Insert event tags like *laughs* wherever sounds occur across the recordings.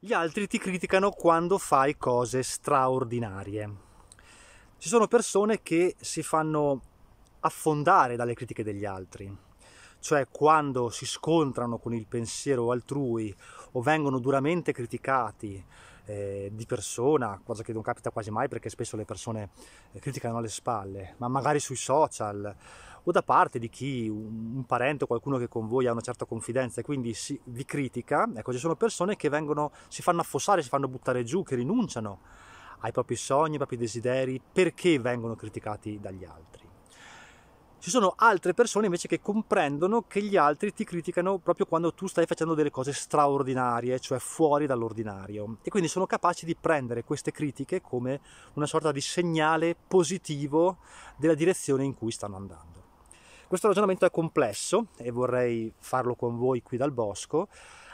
Gli altri ti criticano quando fai cose straordinarie. Ci sono persone che si fanno affondare dalle critiche degli altri, cioè quando si scontrano con il pensiero altrui o vengono duramente criticati eh, di persona, cosa che non capita quasi mai perché spesso le persone eh, criticano alle spalle, ma magari sui social o da parte di chi, un, parente o qualcuno che con voi ha una certa confidenza e quindi si, vi critica, ecco ci sono persone che vengono, si fanno affossare, si fanno buttare giù, che rinunciano ai propri sogni, ai propri desideri, perché vengono criticati dagli altri. Ci sono altre persone invece che comprendono che gli altri ti criticano proprio quando tu stai facendo delle cose straordinarie, cioè fuori dall'ordinario, e quindi sono capaci di prendere queste critiche come una sorta di segnale positivo della direzione in cui stanno andando. Questo ragionamento è complesso e vorrei farlo con voi qui dal bosco,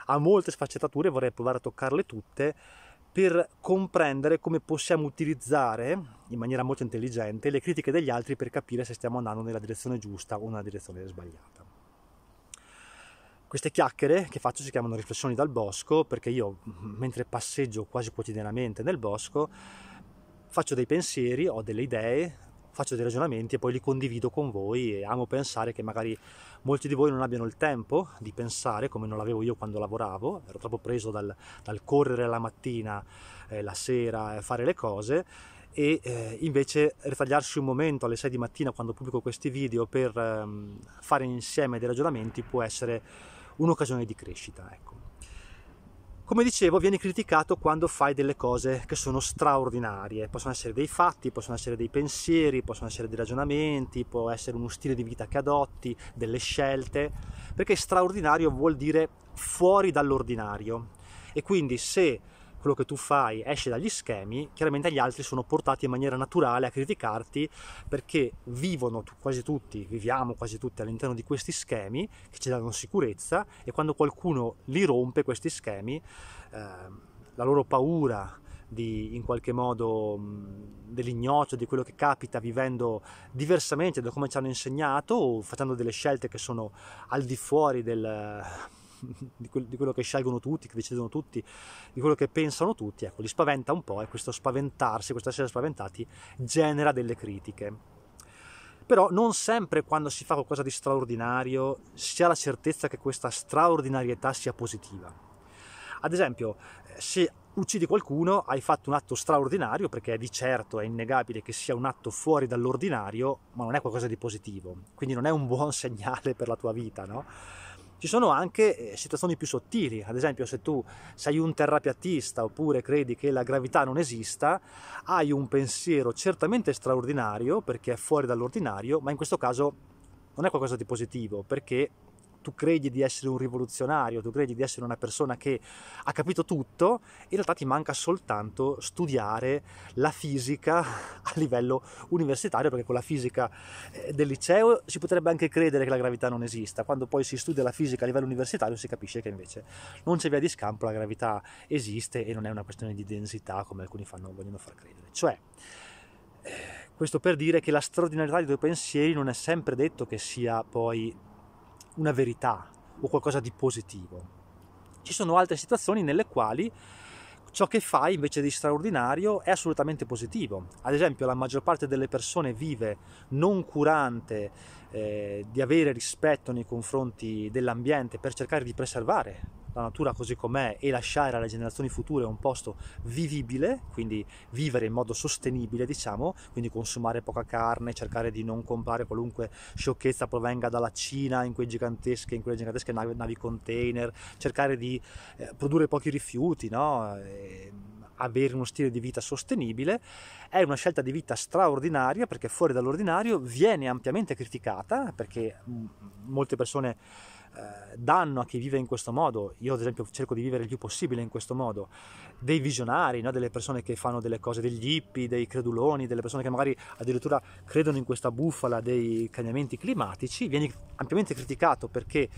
ha molte sfaccettature, vorrei provare a toccarle tutte per comprendere come possiamo utilizzare in maniera molto intelligente le critiche degli altri per capire se stiamo andando nella direzione giusta o nella direzione sbagliata. Queste chiacchiere che faccio si chiamano riflessioni dal bosco perché io mentre passeggio quasi quotidianamente nel bosco faccio dei pensieri, ho delle idee, faccio dei ragionamenti e poi li condivido con voi e amo pensare che magari molti di voi non abbiano il tempo di pensare come non l'avevo io quando lavoravo, ero troppo preso dal, dal correre la mattina, eh, la sera, eh, fare le cose e eh, invece ritagliarsi un momento alle 6 di mattina quando pubblico questi video per ehm, fare insieme dei ragionamenti può essere un'occasione di crescita. Ecco. Come dicevo, vieni criticato quando fai delle cose che sono straordinarie, possono essere dei fatti, possono essere dei pensieri, possono essere dei ragionamenti, può essere uno stile di vita che adotti, delle scelte, perché straordinario vuol dire fuori dall'ordinario. E quindi se quello che tu fai esce dagli schemi, chiaramente gli altri sono portati in maniera naturale a criticarti perché vivono tu, quasi tutti, viviamo quasi tutti all'interno di questi schemi che ci danno sicurezza e quando qualcuno li rompe questi schemi, eh, la loro paura di, in qualche modo dell'ignoto, di quello che capita vivendo diversamente da come ci hanno insegnato o facendo delle scelte che sono al di fuori del *laughs* di, que- di quello che scelgono tutti, che decidono tutti, di quello che pensano tutti, ecco, li spaventa un po' e questo spaventarsi, questo essere spaventati genera delle critiche. Però non sempre quando si fa qualcosa di straordinario si ha la certezza che questa straordinarietà sia positiva. Ad esempio, eh, se uccidi qualcuno, hai fatto un atto straordinario, perché di certo è innegabile che sia un atto fuori dall'ordinario, ma non è qualcosa di positivo, quindi non è un buon *laughs* segnale per la tua vita, no? Ci sono anche eh, situazioni più sottili, ad esempio se tu sei un terrapiattista oppure credi che la gravità non esista, hai un pensiero certamente straordinario perché è fuori dall'ordinario, ma in questo caso non è qualcosa di positivo perché tu credi di essere un rivoluzionario, tu credi di essere una persona che ha capito tutto, in realtà ti manca soltanto studiare la fisica *laughs* a livello universitario, perché con la fisica eh, del liceo si potrebbe anche credere che la gravità non esista, quando poi si studia la fisica a livello universitario si capisce che invece non c'è via di scampo, la gravità esiste e non è una questione di densità come alcuni fanno, vogliono far credere. Cioè, eh, questo per dire che la straordinarietà dei tuoi pensieri non è sempre detto che sia poi una verità o qualcosa di positivo. Ci sono altre situazioni nelle quali ciò che fai invece di straordinario è assolutamente positivo. Ad esempio, la maggior parte delle persone vive non curante eh, di avere rispetto nei confronti dell'ambiente per cercare di preservare la natura così com'è e lasciare alle generazioni future un posto vivibile, quindi vivere in modo sostenibile, diciamo, quindi consumare poca carne, cercare di non comprare qualunque sciocchezza provenga dalla Cina in, quelle gigantesche, in quelle gigantesche navi, navi, container, cercare di eh, produrre pochi rifiuti, no? E, ehm, avere uno stile di vita sostenibile, è una scelta di vita straordinaria perché fuori dall'ordinario viene ampiamente criticata perché m- mm, molte persone eh, danno a chi vive in questo modo, io ad esempio cerco di vivere il più possibile in questo modo, dei visionari, no? delle persone che fanno delle cose, degli hippie, dei creduloni, delle persone che magari addirittura credono in questa bufala dei cambiamenti climatici, vieni ampiamente criticato perché eh,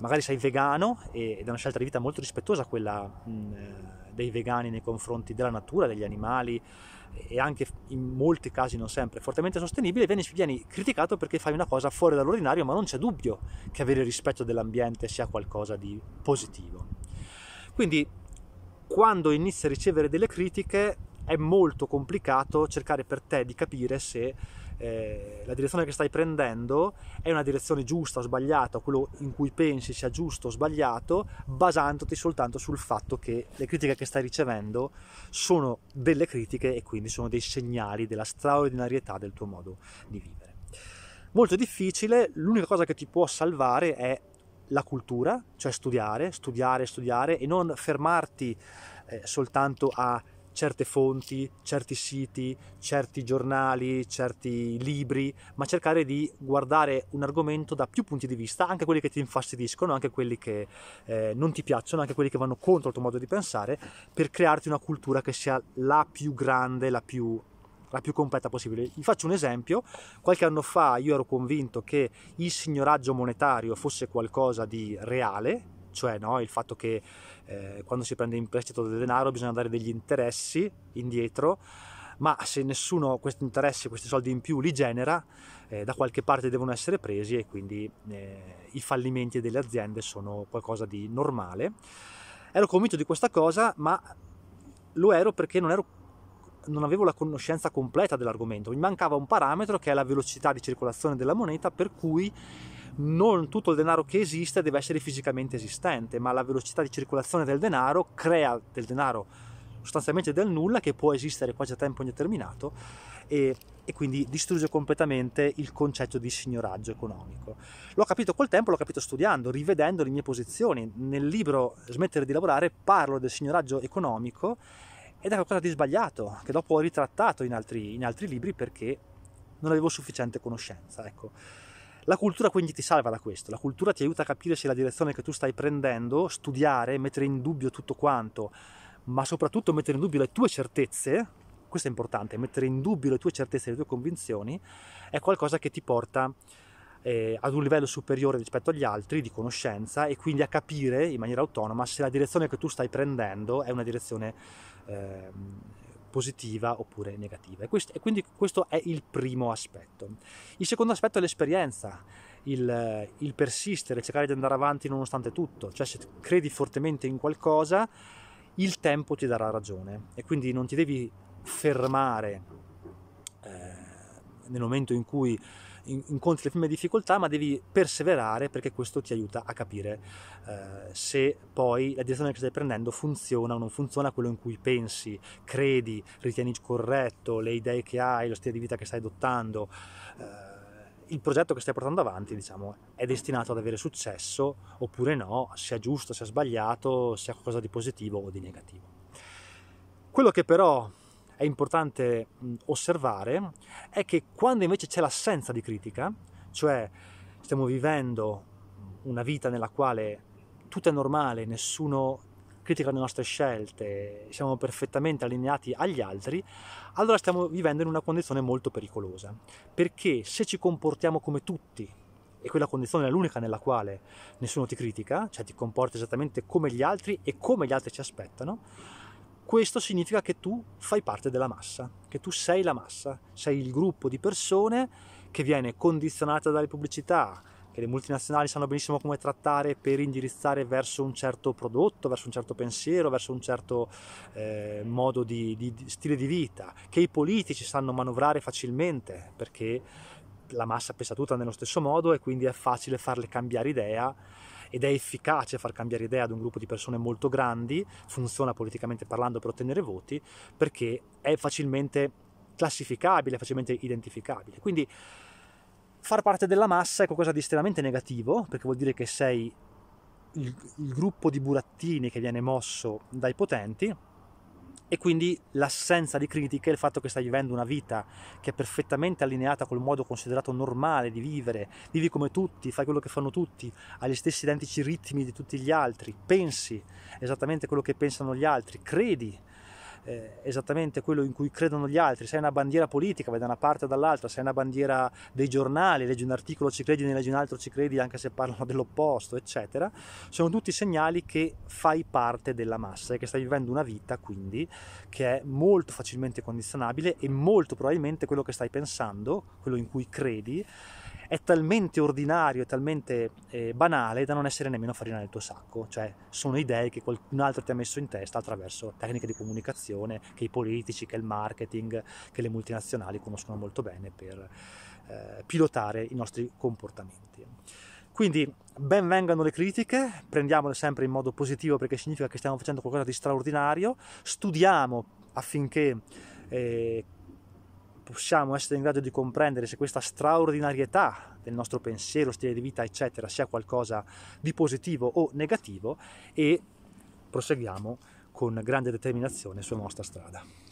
magari sei vegano ed è una scelta di vita molto rispettosa quella mh, eh, dei vegani nei confronti della natura, degli animali, e anche in molti casi, non sempre, fortemente sostenibile, vieni, vieni criticato perché fai una cosa fuori dall'ordinario, ma non c'è dubbio che avere rispetto dell'ambiente sia qualcosa di positivo. Quindi quando inizi a ricevere delle critiche è molto complicato cercare per te di capire se eh, la direzione che stai prendendo è una direzione giusta o sbagliata, quello in cui pensi sia giusto o sbagliato, basandoti soltanto sul fatto che le critiche che stai ricevendo sono delle critiche e quindi sono dei segnali della straordinarietà del tuo modo di vivere. Molto difficile, l'unica cosa che ti può salvare è la cultura, cioè studiare, studiare, studiare e non fermarti eh, soltanto a certe fonti, certi siti, certi giornali, certi libri, ma cercare di guardare un argomento da più punti di vista, anche quelli che ti infastidiscono, anche quelli che eh, non ti piacciono, anche quelli che vanno contro il tuo modo di pensare, per crearti una cultura che sia la più grande, la più la più completa possibile. Vi faccio un esempio, qualche anno fa io ero convinto che il signoraggio monetario fosse qualcosa di reale, cioè no, il fatto che eh, quando si prende in prestito del denaro bisogna dare degli interessi indietro, ma se nessuno questi interessi, questi soldi in più li genera, eh, da qualche parte devono essere presi e quindi eh, i fallimenti delle aziende sono qualcosa di normale. Ero convinto di questa cosa, ma lo ero perché non ero non avevo la conoscenza completa dell'argomento, mi mancava un parametro che è la velocità di circolazione della moneta, per cui non tutto il denaro che esiste deve essere fisicamente esistente, ma la velocità di circolazione del denaro crea del denaro sostanzialmente del nulla che può esistere quasi a tempo indeterminato e, e, quindi distrugge completamente il concetto di signoraggio economico. L'ho capito col tempo, l'ho capito studiando, rivedendo le mie posizioni. Nel libro Smettere di lavorare parlo del signoraggio economico ed è qualcosa di sbagliato, che dopo ho ritrattato in altri, in altri libri perché non avevo sufficiente conoscenza. Ecco. La cultura quindi ti salva da questo, la cultura ti aiuta a capire se la direzione che tu stai prendendo, studiare, mettere in dubbio tutto quanto, ma soprattutto mettere in dubbio le tue certezze, questo è importante, mettere in dubbio le tue certezze, le tue convinzioni, è qualcosa che ti porta eh, ad un livello superiore rispetto agli altri di conoscenza e quindi a capire in maniera autonoma se la direzione che tu stai prendendo è una direzione... Eh, positiva oppure negativa. E, questo, e quindi questo è il primo aspetto. Il secondo aspetto è l'esperienza. Il, il, persistere, cercare di andare avanti nonostante tutto, cioè se credi fortemente in qualcosa, il tempo ti darà ragione e quindi non ti devi fermare nel momento in cui incontri le prime difficoltà, ma devi perseverare perché questo ti aiuta a capire eh, se poi la direzione che stai prendendo funziona o non funziona quello in cui pensi, credi, ritieni corretto, le idee che hai, lo stile di vita che stai adottando. Eh, il progetto che stai portando avanti, diciamo, è destinato ad avere successo oppure no, sia giusto, sia sbagliato, sia qualcosa di positivo o di negativo. Quello che però è importante osservare è che quando invece c'è l'assenza di critica, cioè stiamo vivendo una vita nella quale tutto è normale, nessuno critica le nostre scelte, siamo perfettamente allineati agli altri, allora stiamo vivendo in una condizione molto pericolosa, perché se ci comportiamo come tutti, e quella condizione è l'unica nella quale nessuno ti critica, cioè ti comporti esattamente come gli altri e come gli altri ci aspettano, questo significa che tu fai parte della massa, che tu sei la massa, sei il gruppo di persone che viene condizionata dalle pubblicità, che le multinazionali sanno benissimo come trattare per indirizzare verso un certo prodotto, verso un certo pensiero, verso un certo eh, modo di, di, di stile di vita, che i politici sanno manovrare facilmente perché la massa pensa tutta nello stesso modo e quindi è facile farle cambiare idea ed è efficace far cambiare idea ad un gruppo di persone molto grandi, funziona politicamente parlando per ottenere voti, perché è facilmente classificabile, facilmente identificabile. Quindi far parte della massa è qualcosa di estremamente negativo, perché vuol dire che sei il, il gruppo di burattini che viene mosso dai potenti, e quindi l'assenza di critiche, il fatto che stai vivendo una vita che è perfettamente allineata col modo considerato normale di vivere, vivi come tutti, fai quello che fanno tutti, hai gli stessi identici ritmi di tutti gli altri, pensi esattamente quello che pensano gli altri, credi eh, esattamente quello in cui credono gli altri, sei una bandiera politica, vai da una parte o dall'altra, sei una bandiera dei giornali, leggi un articolo, ci credi, ne leggi un altro, ci credi anche se parlano *laughs* dell'opposto, eccetera, sono tutti segnali che fai parte della massa e che stai vivendo una vita quindi che è molto facilmente condizionabile e molto probabilmente quello che stai pensando, quello in cui credi, è talmente ordinario e talmente eh, banale da non essere nemmeno farina nel tuo sacco, cioè sono idee che qualcun altro ti ha messo in testa attraverso tecniche di comunicazione che i politici, che il marketing, che le multinazionali conoscono molto bene per eh, pilotare i nostri comportamenti. Quindi ben vengano le critiche, prendiamole sempre in modo positivo perché significa che stiamo facendo qualcosa di straordinario, studiamo affinché eh, possiamo essere in grado di comprendere se questa straordinarietà del nostro pensiero, stile di vita, eccetera, sia qualcosa di positivo o negativo e proseguiamo con grande determinazione sulla nostra strada.